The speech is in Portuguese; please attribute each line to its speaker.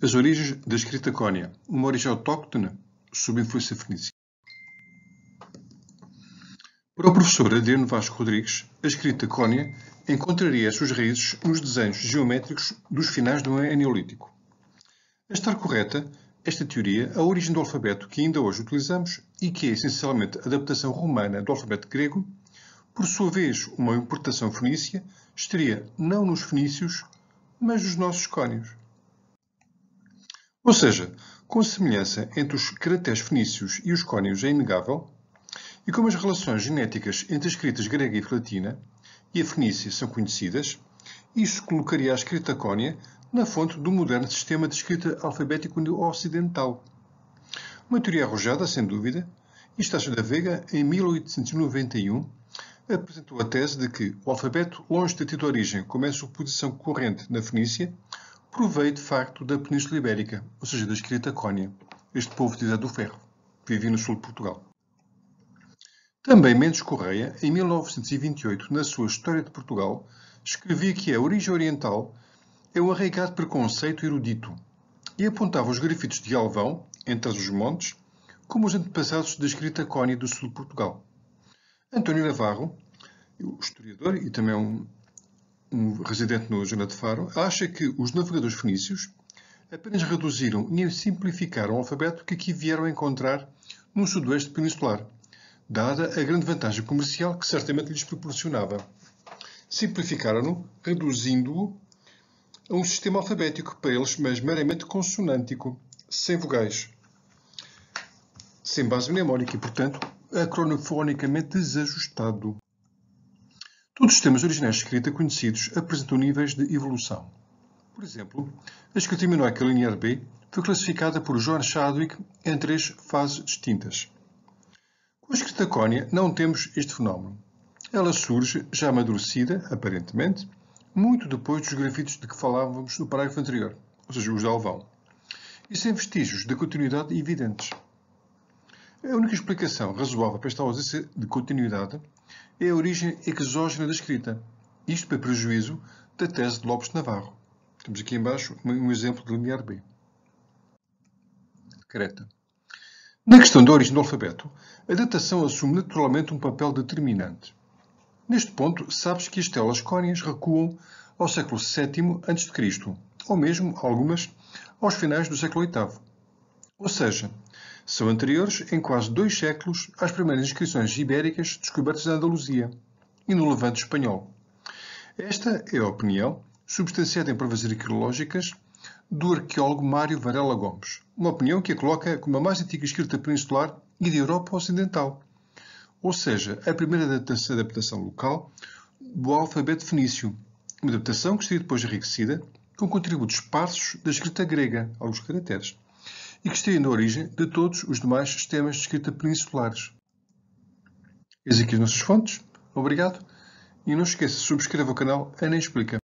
Speaker 1: As origens da escrita cônia. Uma origem autóctona sob influência fenícia. Para o professor Adriano Vasco Rodrigues, a escrita cônia encontraria as suas raízes nos desenhos geométricos dos finais do Neolítico. A estar correta, esta teoria, a origem do alfabeto que ainda hoje utilizamos e que é essencialmente a adaptação romana do alfabeto grego, por sua vez uma importação fenícia, estaria não nos fenícios, mas nos nossos cônios. Ou seja, com a semelhança entre os cratés fenícios e os cônios é inegável, e como as relações genéticas entre as escritas grega e latina e a fenícia são conhecidas, isso colocaria a escrita cônia na fonte do moderno sistema de escrita alfabético ocidental. Uma teoria arrojada, sem dúvida, e Estácio da Vega, em 1891, apresentou a tese de que o alfabeto, longe de ter origem como é suposição corrente na Fenícia, provei de facto da Península Ibérica, ou seja, da Cónia, este povo de Idade do Ferro, que vivia no sul de Portugal. Também Mendes Correia, em 1928, na sua História de Portugal, escrevia que a origem oriental é um arraigado preconceito erudito e apontava os grafitos de Alvão, entre os montes, como os antepassados da escrita cónia do sul de Portugal. António Navarro, o historiador e também um um residente no Zona de Faro, acha que os navegadores fenícios apenas reduziram e simplificaram o alfabeto que aqui vieram encontrar no sudoeste peninsular, dada a grande vantagem comercial que certamente lhes proporcionava. Simplificaram-no, reduzindo-o a um sistema alfabético para eles, mas meramente consonântico, sem vogais, sem base mnemónica e, portanto, acronofonicamente desajustado. Todos os sistemas originais de escrita conhecidos apresentam níveis de evolução. Por exemplo, a escrita minoica linear B foi classificada por John Chadwick em três fases distintas. Com a escrita cónia não temos este fenómeno. Ela surge, já amadurecida, aparentemente, muito depois dos grafitos de que falávamos no parágrafo anterior, ou seja, os de Alvão, e sem vestígios de continuidade evidentes. A única explicação razoável para esta ausência de continuidade é a origem exógena da escrita, isto para prejuízo da tese de Lopes de Navarro. Temos aqui embaixo um exemplo de linear B. Creta. Na questão da origem do alfabeto, a datação assume naturalmente um papel determinante. Neste ponto, sabes que as telas córneas recuam ao século VII a.C., ou mesmo, algumas, aos finais do século VIII ou seja, são anteriores em quase dois séculos às primeiras inscrições ibéricas descobertas na Andaluzia e no Levante espanhol. Esta é a opinião, substanciada em provas arqueológicas, do arqueólogo Mário Varela Gomes, uma opinião que a coloca como a mais antiga escrita peninsular e da Europa Ocidental, ou seja, a primeira adaptação local do alfabeto fenício, uma adaptação que seria depois enriquecida com contributos esparsos da escrita grega, alguns caracteres e que esteja na origem de todos os demais sistemas de escrita peninsulares. Eis aqui as nossas fontes. Obrigado e não esqueça, subscreva o canal Ana Explica.